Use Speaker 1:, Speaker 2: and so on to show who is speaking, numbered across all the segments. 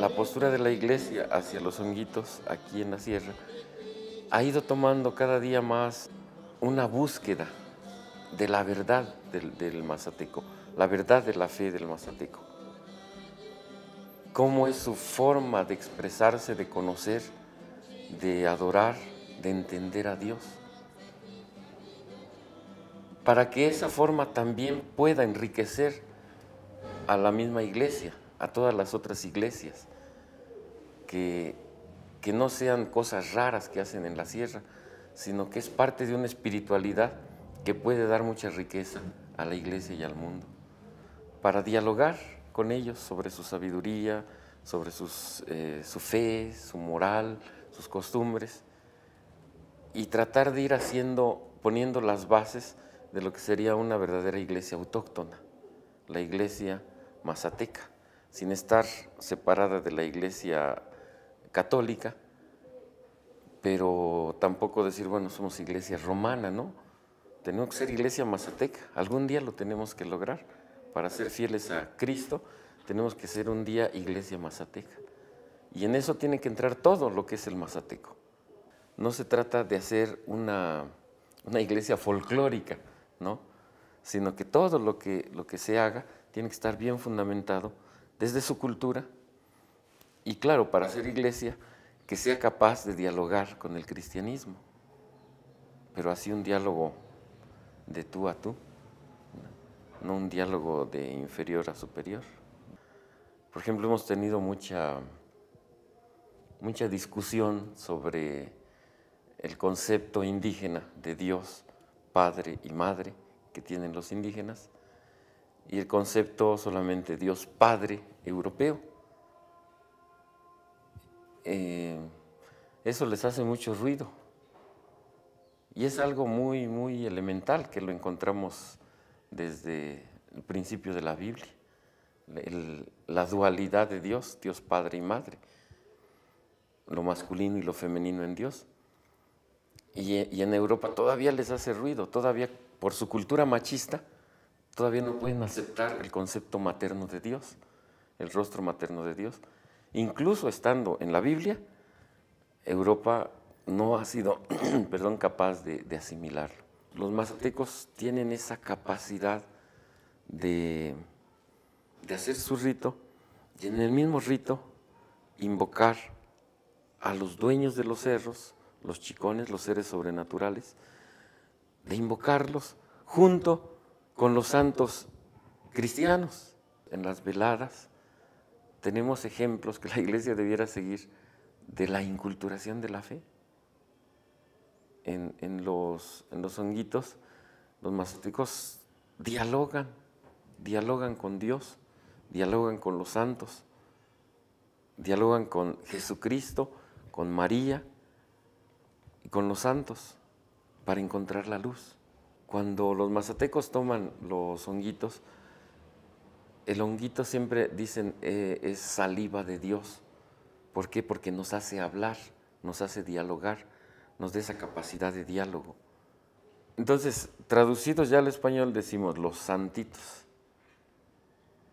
Speaker 1: La postura de la iglesia hacia los honguitos aquí en la sierra ha ido tomando cada día más una búsqueda de la verdad del, del mazateco, la verdad de la fe del mazateco cómo es su forma de expresarse, de conocer, de adorar, de entender a Dios. Para que esa forma también pueda enriquecer a la misma iglesia, a todas las otras iglesias, que, no sean cosas raras que hacen en la sierra, sino que es parte de una espiritualidad que puede dar mucha riqueza a la iglesia y al mundo. Para dialogar con ellos sobre su sabiduría, sobre sus, eh, su fe, su moral, sus costumbres, y tratar de ir haciendo, poniendo las bases de lo que sería una verdadera iglesia autóctona, la iglesia mazateca, sin estar separada de la iglesia católica, pero tampoco decir, bueno, somos iglesia romana, ¿no? Tenemos que ser iglesia mazateca, algún día lo tenemos que lograr para ser fieles a Cristo, tenemos que ser un día iglesia mazateca. Y en eso tiene que entrar todo lo que es el mazateco. No se trata de hacer una, una iglesia folclórica, ¿no? sino que todo lo que, lo que se haga tiene que estar bien fundamentado desde su cultura y claro, para ser iglesia que sea capaz de dialogar con el cristianismo, pero así un diálogo de tú a tú no un diálogo de inferior a superior. Por ejemplo, hemos tenido mucha, mucha discusión sobre el concepto indígena de Dios, Padre y Madre que tienen los indígenas, y el concepto solamente Dios Padre europeo. Eh, eso les hace mucho ruido. Y es algo muy, muy elemental que lo encontramos desde el principio de la Biblia, la dualidad de Dios, Dios Padre y Madre, lo masculino y lo femenino en Dios. Y, en Europa todavía les hace ruido, todavía por su cultura machista, todavía no pueden aceptar el concepto materno de Dios, el rostro materno de Dios. Incluso estando en la Biblia, Europa no ha sido perdón, capaz de asimilarlo los mazatecos tienen esa capacidad de, de hacer su rito y en el mismo rito invocar a los dueños de los cerros, los chicones, los seres sobrenaturales, de invocarlos junto con los santos cristianos. En las veladas tenemos ejemplos que la iglesia debiera seguir de la inculturación de la fe en, los, en los honguitos, los mazatecos dialogan, dialogan con Dios, dialogan con los santos, dialogan con Jesucristo, con María y con los santos para encontrar la luz. Cuando los mazatecos toman los honguitos, el honguito siempre dicen eh, es saliva de Dios. ¿Por qué? Porque nos hace hablar, nos hace dialogar, nos dé esa capacidad de diálogo. Entonces, traducidos ya al español decimos los santitos,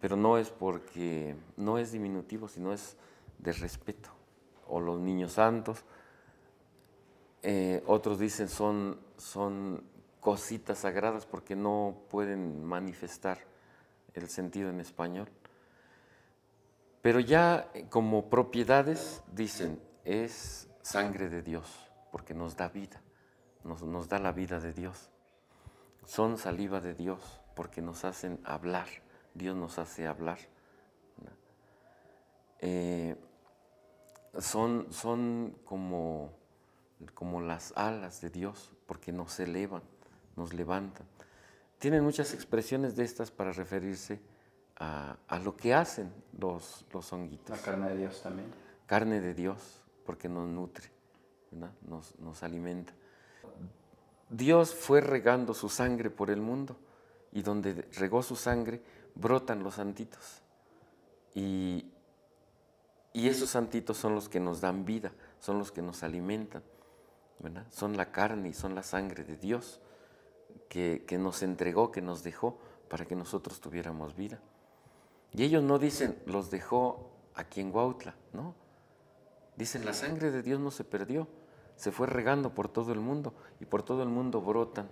Speaker 1: pero no es porque no es diminutivo, sino es de respeto. O los niños santos, eh, otros dicen son, son cositas sagradas porque no pueden manifestar el sentido en español. Pero ya eh, como propiedades dicen, es sangre de Dios porque nos da vida, nos, da la vida de Dios. Son saliva de Dios, porque nos hacen hablar, Dios nos hace hablar. Eh, son, como, como las alas de Dios, porque nos elevan, nos levantan. Tienen muchas expresiones de estas para referirse a, lo que hacen los, los honguitos. La carne de Dios también. Carne de Dios, porque nos nutre. Nos, nos alimenta. Dios fue regando su sangre por el mundo y donde regó su sangre brotan los santitos. Y, esos santitos son los que nos dan vida, son los que nos alimentan, son la carne y son la sangre de Dios que, nos entregó, que nos dejó para que nosotros tuviéramos vida. Y ellos no dicen, los dejó aquí en Huautla, no. Dicen, la sangre de Dios no se perdió, se fue regando por todo el mundo y por todo el mundo brotan,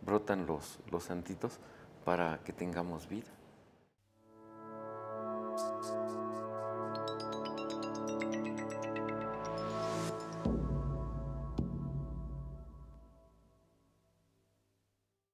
Speaker 1: brotan los, los santitos para que tengamos vida.